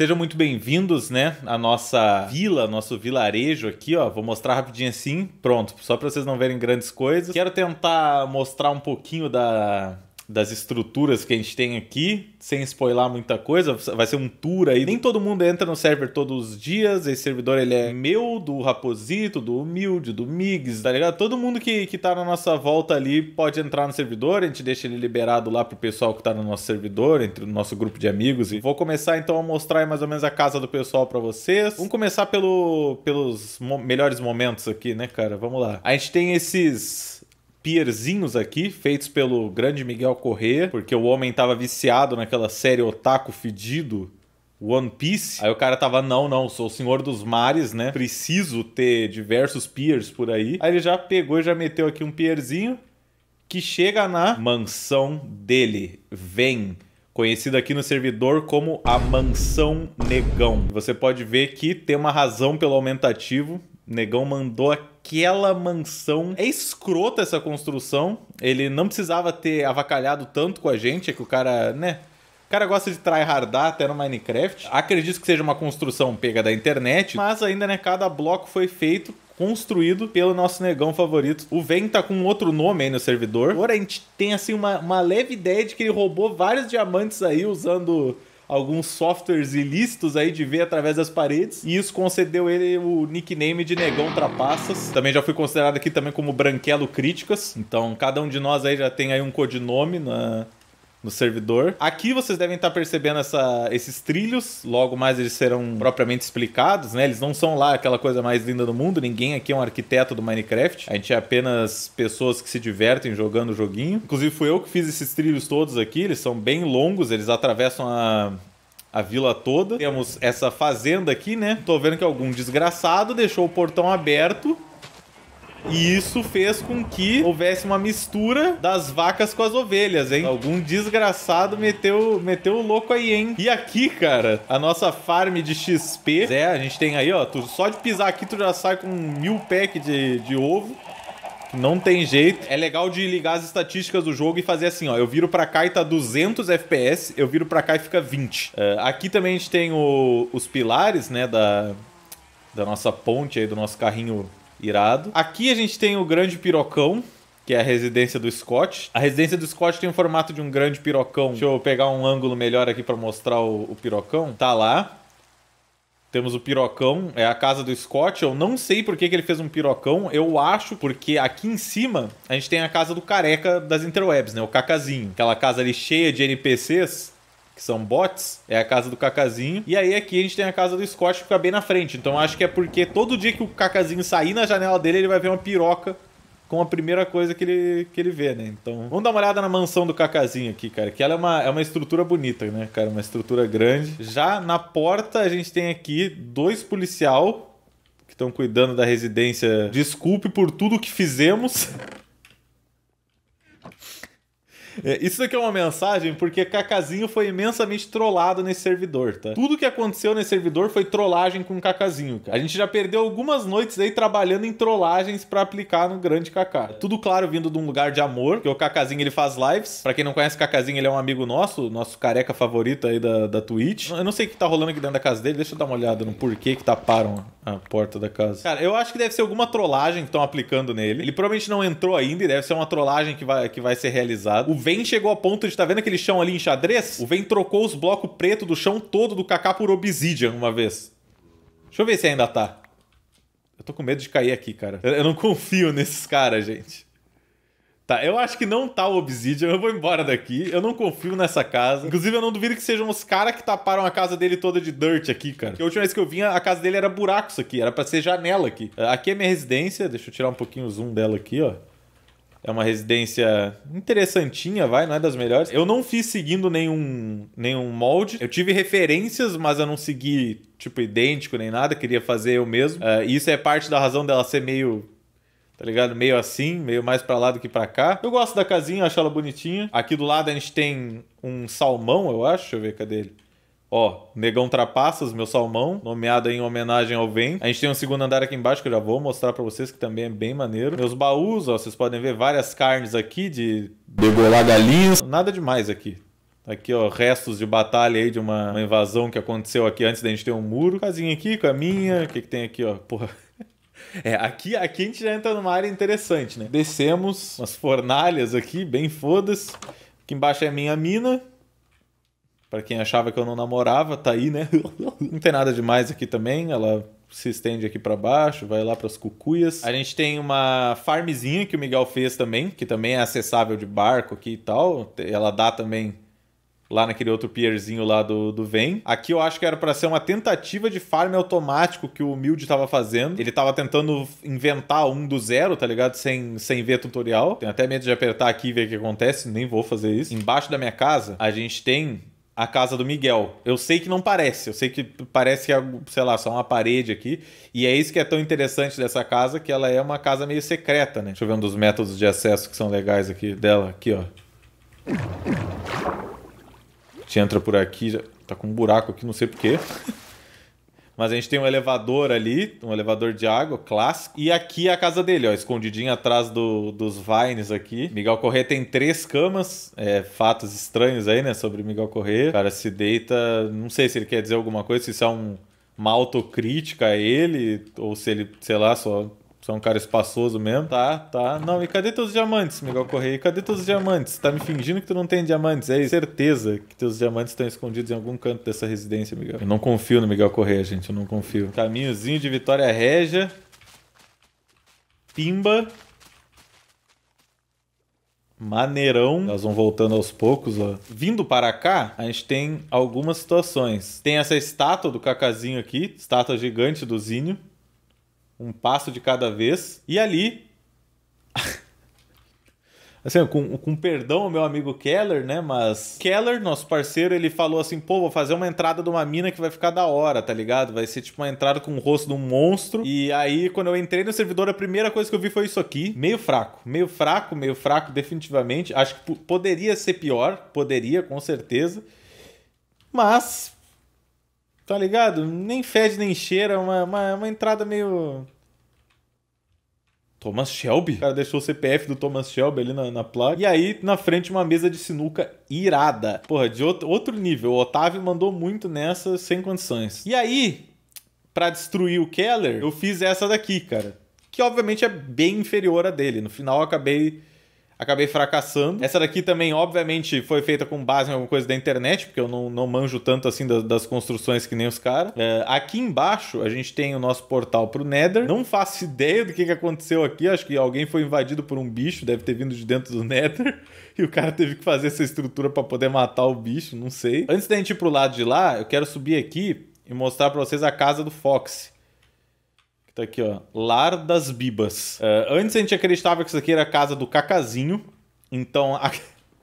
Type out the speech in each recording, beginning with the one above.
Sejam muito bem-vindos, né, à nossa vila, nosso vilarejo aqui, ó. Vou mostrar rapidinho assim, pronto, só para vocês não verem grandes coisas. Quero tentar mostrar um pouquinho da das estruturas que a gente tem aqui, sem spoiler muita coisa, vai ser um tour aí. Nem todo mundo entra no server todos os dias, esse servidor ele é meu, do Raposito, do Humilde, do Migs, tá ligado? Todo mundo que, que tá na nossa volta ali pode entrar no servidor, a gente deixa ele liberado lá pro pessoal que tá no nosso servidor, entre o nosso grupo de amigos. E vou começar então a mostrar mais ou menos a casa do pessoal para vocês. Vamos começar pelo, pelos mo melhores momentos aqui, né, cara? Vamos lá. A gente tem esses pierzinhos aqui, feitos pelo grande Miguel Corrêa, porque o homem tava viciado naquela série otaku fedido One Piece. Aí o cara tava, não, não, sou o senhor dos mares, né? Preciso ter diversos piers por aí. Aí ele já pegou e já meteu aqui um pierzinho que chega na mansão dele. Vem. Conhecido aqui no servidor como a Mansão Negão. Você pode ver que tem uma razão pelo aumentativo negão mandou aquela mansão. É escrota essa construção. Ele não precisava ter avacalhado tanto com a gente, é que o cara, né? O cara gosta de tryhardar até no Minecraft. Acredito que seja uma construção pega da internet, mas ainda, né, cada bloco foi feito construído pelo nosso negão favorito. O Ven tá com outro nome aí no servidor. Agora a gente tem, assim, uma, uma leve ideia de que ele roubou vários diamantes aí usando alguns softwares ilícitos aí de ver através das paredes. E isso concedeu ele o nickname de Negão Trapaças. Também já fui considerado aqui também como Branquelo Críticas. Então, cada um de nós aí já tem aí um codinome na, né? no servidor. Aqui vocês devem estar percebendo essa, esses trilhos, logo mais eles serão propriamente explicados, né? Eles não são lá aquela coisa mais linda do mundo, ninguém aqui é um arquiteto do Minecraft. A gente é apenas pessoas que se divertem jogando o joguinho. Inclusive fui eu que fiz esses trilhos todos aqui, eles são bem longos, eles atravessam a, a vila toda. Temos essa fazenda aqui, né? Tô vendo que algum desgraçado deixou o portão aberto e isso fez com que houvesse uma mistura das vacas com as ovelhas, hein? Algum desgraçado meteu, meteu o louco aí, hein? E aqui, cara, a nossa farm de XP, é, a gente tem aí, ó, tu, só de pisar aqui tu já sai com mil pack de, de ovo. Não tem jeito. É legal de ligar as estatísticas do jogo e fazer assim, ó. Eu viro pra cá e tá 200 FPS, eu viro pra cá e fica 20. Uh, é, aqui também a gente tem o, os pilares, né, da, da nossa ponte aí, do nosso carrinho irado. Aqui a gente tem o grande pirocão, que é a residência do Scott. A residência do Scott tem o formato de um grande pirocão. Deixa eu pegar um ângulo melhor aqui para mostrar o, o, pirocão. Tá lá. Temos o pirocão, é a casa do Scott. Eu não sei por que, que ele fez um pirocão. Eu acho porque aqui em cima a gente tem a casa do careca das interwebs, né? O cacazinho. Aquela casa ali cheia de NPCs que são bots, é a casa do Cacazinho. E aí aqui a gente tem a casa do Scott que fica bem na frente. Então acho que é porque todo dia que o Cacazinho sair na janela dele, ele vai ver uma piroca com a primeira coisa que ele, que ele vê, né? Então, vamos dar uma olhada na mansão do Cacazinho aqui, cara. Que ela é uma, é uma estrutura bonita, né, cara? Uma estrutura grande. Já na porta, a gente tem aqui dois policial que estão cuidando da residência. Desculpe por tudo que fizemos. É, isso aqui é uma mensagem porque Cacazinho foi imensamente trollado nesse servidor, tá? Tudo que aconteceu nesse servidor foi trollagem com Cacazinho. A gente já perdeu algumas noites aí trabalhando em trollagens para aplicar no grande Cacá. Tudo claro vindo de um lugar de amor, que o Cacazinho ele faz lives. Para quem não conhece Cacazinho, ele é um amigo nosso, nosso careca favorito aí da, da Twitch. Eu não sei o que tá rolando aqui dentro da casa dele, deixa eu dar uma olhada no porquê que taparam a porta da casa. Cara, eu acho que deve ser alguma trollagem que estão aplicando nele. Ele provavelmente não entrou ainda e deve ser uma trollagem que vai, que vai ser realizada. O Vem chegou a ponto de, tá vendo aquele chão ali em xadrez? O Vem trocou os blocos preto do chão todo do Kaká por Obsidian uma vez. Deixa eu ver se ainda tá. Eu tô com medo de cair aqui, cara. Eu, eu não confio nesses caras, gente. Tá, eu acho que não tá o Obsidian, eu vou embora daqui. Eu não confio nessa casa. Inclusive, eu não duvido que sejam os caras que taparam a casa dele toda de dirt aqui, cara. Porque a última vez que eu vinha, a casa dele era buraco isso aqui, era pra ser janela aqui. Aqui é minha residência, deixa eu tirar um pouquinho o zoom dela aqui, ó. É uma residência interessantinha, vai, não é das melhores. Eu não fiz seguindo nenhum, nenhum molde. Eu tive referências, mas eu não segui, tipo, idêntico nem nada. Queria fazer eu mesmo. Uh, isso é parte da razão dela ser meio tá ligado? Meio assim, meio mais para lá do que para cá. Eu gosto da casinha, acho ela bonitinha. Aqui do lado a gente tem um salmão, eu acho. Deixa eu ver, cadê ele? Ó, Negão Trapaças, meu salmão, nomeado em homenagem ao Vem. A gente tem um segundo andar aqui embaixo que eu já vou mostrar para vocês, que também é bem maneiro. Meus baús, ó, vocês podem ver várias carnes aqui de... Degolar galinhas. Nada demais aqui. Aqui, ó, restos de batalha aí de uma, uma, invasão que aconteceu aqui antes da gente ter um muro. Casinha aqui, caminha. O que, que tem aqui, ó? Porra. É, aqui, aqui a gente já entra numa área interessante, né? Descemos umas fornalhas aqui, bem fodas. Aqui embaixo é minha mina. Para quem achava que eu não namorava, tá aí, né? não tem nada demais aqui também. Ela se estende aqui para baixo, vai lá para as cucuias. A gente tem uma farmzinha que o Miguel fez também, que também é acessável de barco aqui e tal. Ela dá também lá naquele outro pierzinho lá do, do Vem. Aqui eu acho que era para ser uma tentativa de farm automático que o Humilde tava fazendo. Ele tava tentando inventar um do zero, tá ligado? Sem, sem ver tutorial. Tenho até medo de apertar aqui e ver o que acontece, nem vou fazer isso. Embaixo da minha casa, a gente tem a casa do Miguel. Eu sei que não parece, eu sei que parece que é, sei lá, só uma parede aqui. E é isso que é tão interessante dessa casa, que ela é uma casa meio secreta, né? Deixa eu ver um dos métodos de acesso que são legais aqui dela, aqui, ó. A gente entra por aqui, já tá com um buraco aqui, não sei porquê. Mas a gente tem um elevador ali, um elevador de água clássico. E aqui é a casa dele, ó, escondidinho atrás do, dos vines aqui. Miguel Corrêa tem três camas. É, fatos estranhos aí, né, sobre Miguel Corrêa. O cara se deita, não sei se ele quer dizer alguma coisa, se isso é um, uma autocrítica a ele, ou se ele, sei lá, só é um cara espaçoso mesmo. Tá, tá. Não, e cadê teus diamantes, Miguel Correia? E cadê teus diamantes? Tá me fingindo que tu não tem diamantes. É certeza que teus diamantes estão escondidos em algum canto dessa residência, Miguel. Eu não confio no Miguel Correia, gente. Eu não confio. Caminhozinho de Vitória Régia. Pimba. Maneirão. Elas vão voltando aos poucos, ó. Vindo para cá, a gente tem algumas situações. Tem essa estátua do Cacazinho aqui, estátua gigante do Zinho um passo de cada vez. E ali. assim, com, com perdão ao meu amigo Keller, né? Mas Keller, nosso parceiro, ele falou assim: pô, vou fazer uma entrada de uma mina que vai ficar da hora, tá ligado? Vai ser tipo uma entrada com o rosto de um monstro. E aí, quando eu entrei no servidor, a primeira coisa que eu vi foi isso aqui. Meio fraco, meio fraco, meio fraco, definitivamente. Acho que poderia ser pior, poderia, com certeza. Mas Tá ligado? Nem fede, nem cheira, uma, uma, uma entrada meio. Thomas Shelby? O cara deixou o CPF do Thomas Shelby ali na, na placa. E aí, na frente, uma mesa de sinuca irada. Porra, de outro, outro nível. O Otávio mandou muito nessa, sem condições. E aí, para destruir o Keller, eu fiz essa daqui, cara. Que obviamente é bem inferior a dele. No final, eu acabei acabei fracassando. Essa daqui também, obviamente, foi feita com base em alguma coisa da internet, porque eu não, não manjo tanto assim das, das construções que nem os caras. É, aqui embaixo, a gente tem o nosso portal pro Nether. Não faço ideia do que, que aconteceu aqui. Acho que alguém foi invadido por um bicho, deve ter vindo de dentro do Nether. E o cara teve que fazer essa estrutura para poder matar o bicho, não sei. Antes da gente ir pro lado de lá, eu quero subir aqui e mostrar para vocês a casa do Fox. Que tá aqui, ó. Lar das Bibas. Uh, antes a gente acreditava que isso aqui era a casa do Cacazinho. Então, a...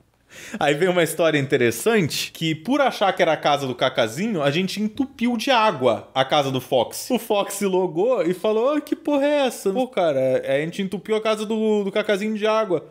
Aí vem uma história interessante que, por achar que era a casa do Cacazinho, a gente entupiu de água a casa do Fox. O Fox se logou e falou: oh, que porra é essa? Pô, cara, a gente entupiu a casa do, do Cacazinho de água.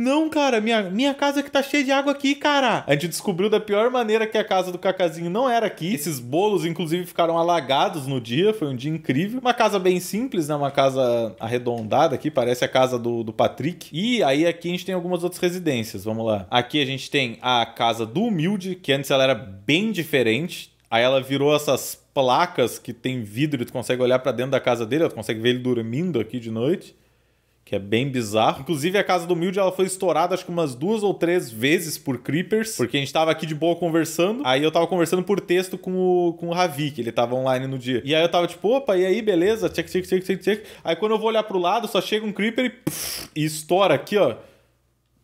Não, cara, minha, minha casa que tá cheia de água aqui, cara. A gente descobriu da pior maneira que a casa do Cacazinho não era aqui. Esses bolos, inclusive, ficaram alagados no dia. Foi um dia incrível. Uma casa bem simples, né? Uma casa arredondada aqui, parece a casa do, do Patrick. E aí aqui a gente tem algumas outras residências. Vamos lá. Aqui a gente tem a casa do Humilde, que antes ela era bem diferente. Aí ela virou essas placas que tem vidro, e tu consegue olhar para dentro da casa dele, tu consegue ver ele dormindo aqui de noite que é bem bizarro. Inclusive, a casa do Mild, ela foi estourada acho que umas duas ou três vezes por creepers, porque a gente tava aqui de boa conversando. Aí eu tava conversando por texto com o, com o Ravi, que ele tava online no dia. E aí eu tava tipo, opa, e aí, beleza? Check, check, check, check, check. Aí quando eu vou olhar pro lado, só chega um creeper e, e estoura aqui, ó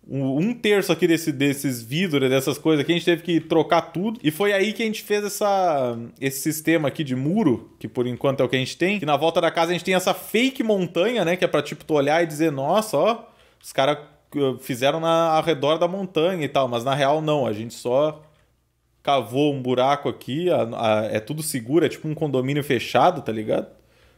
um terço aqui desse, desses vidros, dessas coisas aqui, a gente teve que trocar tudo. E foi aí que a gente fez essa, esse sistema aqui de muro, que por enquanto é o que a gente tem. Que na volta da casa a gente tem essa fake montanha, né? Que é pra tipo tu olhar e dizer, nossa, ó, os caras eh, fizeram na, ao redor da montanha e tal. Mas na real não, a gente só cavou um buraco aqui, a, a, é tudo seguro, é tipo um condomínio fechado, tá ligado?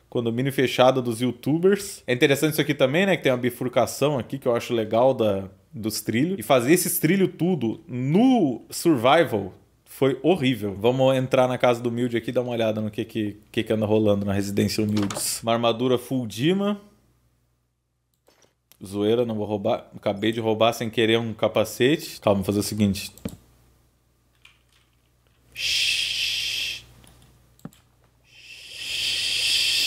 Condomínio fechado dos youtubers. É interessante isso aqui também, né? Que tem uma bifurcação aqui que eu acho legal da, dos trilhos. E fazer esses trilhos tudo no survival foi horrível. Vamos entrar na casa do Humilde aqui e dar uma olhada no que, que, que, anda rolando na residência Humildes. Uma armadura full Dima. Zoeira, não vou roubar. Acabei de roubar sem querer um capacete. Calma, vou fazer o seguinte. Shhh.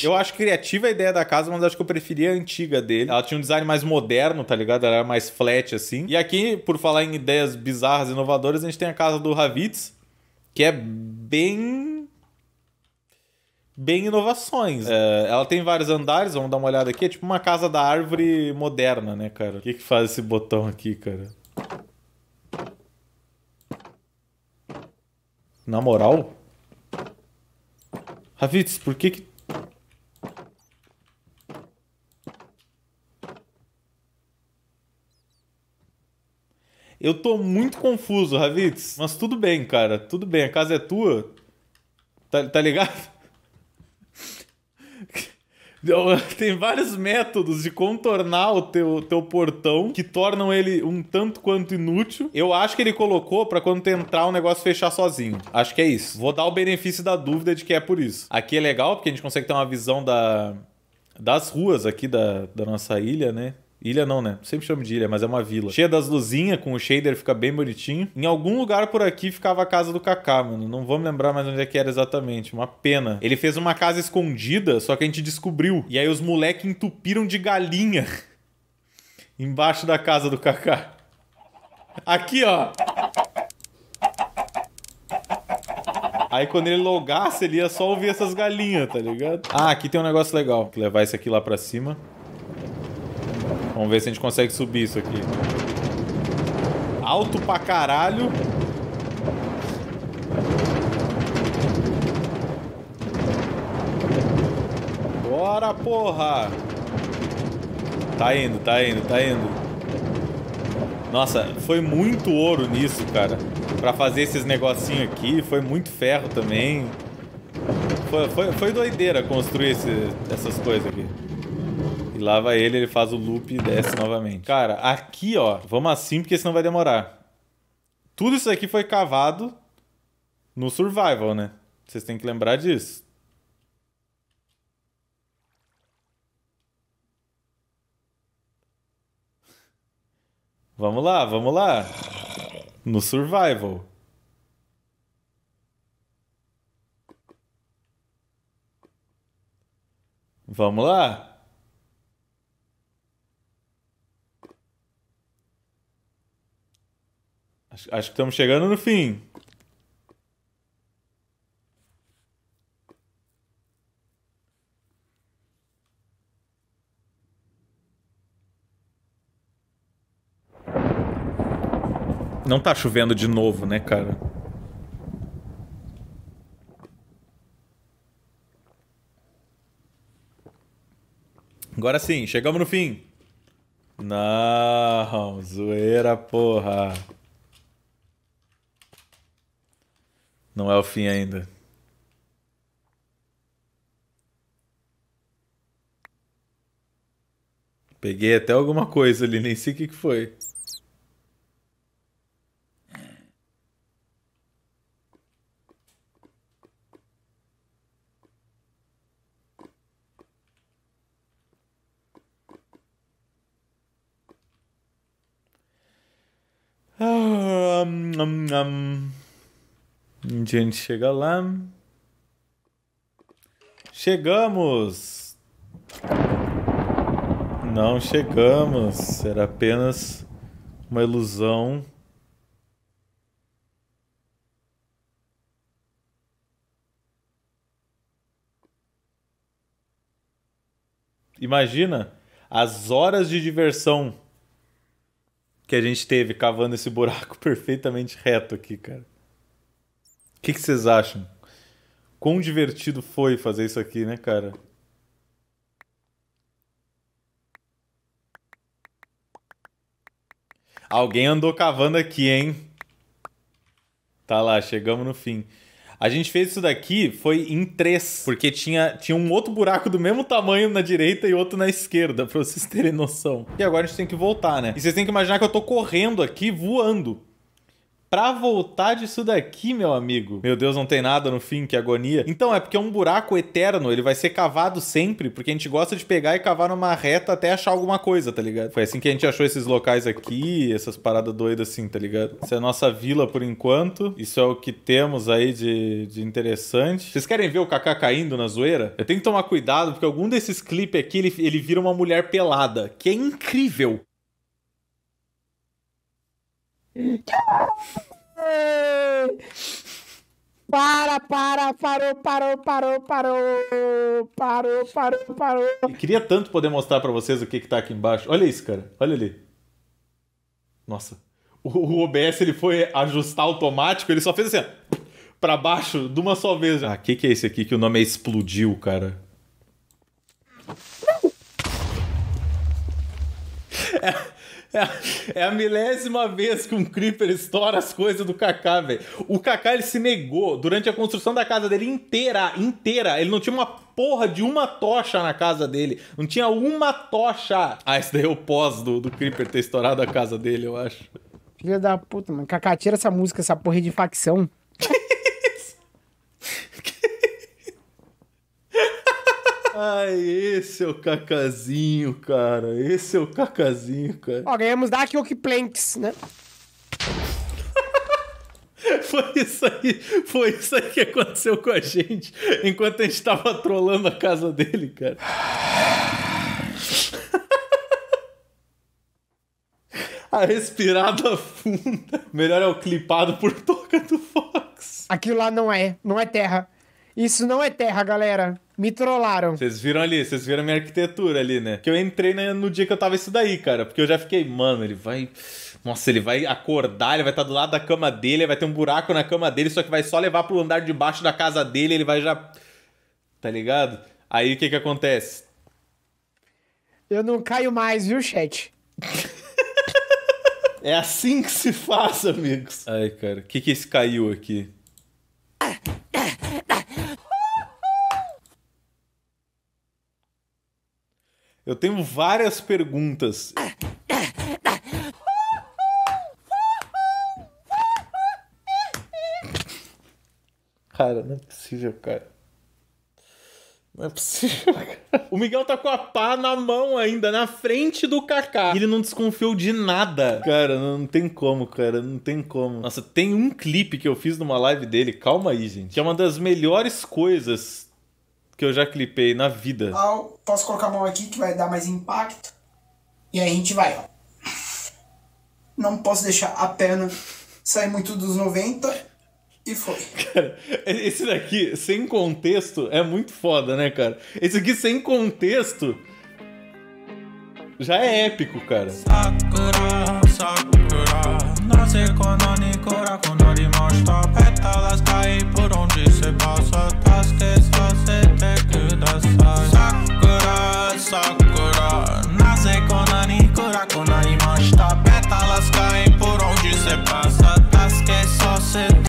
Eu acho criativa a ideia da casa, mas acho que eu preferi a antiga dele. Ela tinha um design mais moderno, tá ligado? Ela era mais flat, assim. E aqui, por falar em ideias bizarras e inovadoras, a gente tem a casa do Ravitz, que é bem bem inovações. É, ela tem vários andares, vamos dar uma olhada aqui. É tipo uma casa da árvore moderna, né, cara? O que, que faz esse botão aqui, cara? Na moral? Ravitz, por que que Eu tô muito confuso, Ravitz. Mas tudo bem, cara. Tudo bem. A casa é tua. Tá, tá ligado? Tem vários métodos de contornar o teu, teu portão que tornam ele um tanto quanto inútil. Eu acho que ele colocou para quando tu entrar o negócio fechar sozinho. Acho que é isso. Vou dar o benefício da dúvida de que é por isso. Aqui é legal porque a gente consegue ter uma visão da, das ruas aqui da, da nossa ilha, né? Ilha não, né? Sempre chamo de ilha, mas é uma vila. Cheia das luzinhas, com o shader, fica bem bonitinho. Em algum lugar por aqui ficava a casa do Kaká, mano. Não vamos lembrar mais onde é que era exatamente. Uma pena. Ele fez uma casa escondida, só que a gente descobriu. E aí os moleques entupiram de galinha embaixo da casa do Kaká. Aqui, ó. Aí quando ele logasse, ele ia só ouvir essas galinhas, tá ligado? Ah, aqui tem um negócio legal. Vou levar esse aqui lá pra cima. Vamos ver se a gente consegue subir isso aqui. Alto pra caralho. Bora, porra! Tá indo, tá indo, tá indo. Nossa, foi muito ouro nisso, cara. Pra fazer esses negocinhos aqui. Foi muito ferro também. Foi, foi, foi doideira construir esse, essas coisas aqui lá vai ele, ele faz o loop e desce novamente. Cara, aqui, ó, vamos assim porque senão vai demorar. Tudo isso aqui foi cavado no survival, né? Vocês têm que lembrar disso. Vamos lá, vamos lá. No survival. Vamos lá. Acho, acho que estamos chegando no fim. Não tá chovendo de novo, né, cara? Agora sim, chegamos no fim. Não, zoeira, porra. Não é o fim ainda. Peguei até alguma coisa ali, nem sei o que, foi. Ah, um, um, um. Um dia a gente chega lá. Chegamos! Não chegamos. Era apenas uma ilusão. Imagina as horas de diversão que a gente teve cavando esse buraco perfeitamente reto aqui, cara. O que, vocês acham? Quão divertido foi fazer isso aqui, né, cara? Alguém andou cavando aqui, hein? Tá lá, chegamos no fim. A gente fez isso daqui, foi em três, porque tinha, tinha um outro buraco do mesmo tamanho na direita e outro na esquerda, pra vocês terem noção. E agora a gente tem que voltar, né? E vocês têm que imaginar que eu tô correndo aqui, voando. Pra voltar disso daqui, meu amigo. Meu Deus, não tem nada no fim, que agonia. Então, é porque é um buraco eterno, ele vai ser cavado sempre, porque a gente gosta de pegar e cavar numa reta até achar alguma coisa, tá ligado? Foi assim que a gente achou esses locais aqui, essas paradas doidas assim, tá ligado? Essa é a nossa vila por enquanto. Isso é o que temos aí de, de interessante. Vocês querem ver o Kaká caindo na zoeira? Eu tenho que tomar cuidado, porque algum desses clipes aqui, ele, ele vira uma mulher pelada, que é incrível. Para, para, parou, parou, parou, parou, parou, parou, parou. queria tanto poder mostrar para vocês o que, que tá aqui embaixo. Olha isso, cara. Olha ali. Nossa. O, OBS ele foi ajustar automático, ele só fez assim, para pra baixo de uma só vez. Ah, o que, que é esse aqui que o nome é explodiu, cara? É, é, a milésima vez que um Creeper estoura as coisas do Kaká, velho. O Kaká, ele se negou durante a construção da casa dele inteira, inteira. Ele não tinha uma porra de uma tocha na casa dele. Não tinha uma tocha. Ah, esse daí é o pós do, do Creeper ter estourado a casa dele, eu acho. Filha da puta, mano. Kaká, tira essa música, essa porra de facção. Ai, esse é o cacazinho, cara. Esse é o cacazinho, cara. Ó, ganhamos Dark Oak Planks, né? Foi isso aí, foi isso aí que aconteceu com a gente enquanto a gente tava trolando a casa dele, cara. a respirada funda. Melhor é o clipado por toca do Fox. Aquilo lá não é, não é terra. Isso não é terra, galera. Me trollaram. Vocês viram ali, vocês viram a minha arquitetura ali, né? Que eu entrei no dia que eu tava isso daí, cara. Porque eu já fiquei, mano, ele vai. Nossa, ele vai acordar, ele vai estar tá do lado da cama dele, vai ter um buraco na cama dele, só que vai só levar pro andar de baixo da casa dele, ele vai já. Tá ligado? Aí o que que acontece? Eu não caio mais, viu, chat? é assim que se faz, amigos. Ai, cara, o que que é esse caiu aqui? Eu tenho várias perguntas. Cara, não é possível, cara. Não é possível, cara. O Miguel tá com a pá na mão ainda, na frente do Kaká. E ele não desconfiou de nada. Cara, não tem como, cara. Não tem como. Nossa, tem um clipe que eu fiz numa live dele, calma aí, gente. Que é uma das melhores coisas que eu já clipei na vida. posso colocar a mão aqui que vai dar mais impacto. E aí a gente vai, ó. Não posso deixar a perna sair muito dos 90. E foi. Cara, esse daqui, sem contexto, é muito foda, né, cara? Esse aqui sem contexto. Já é épico, cara. Sakura, sakura,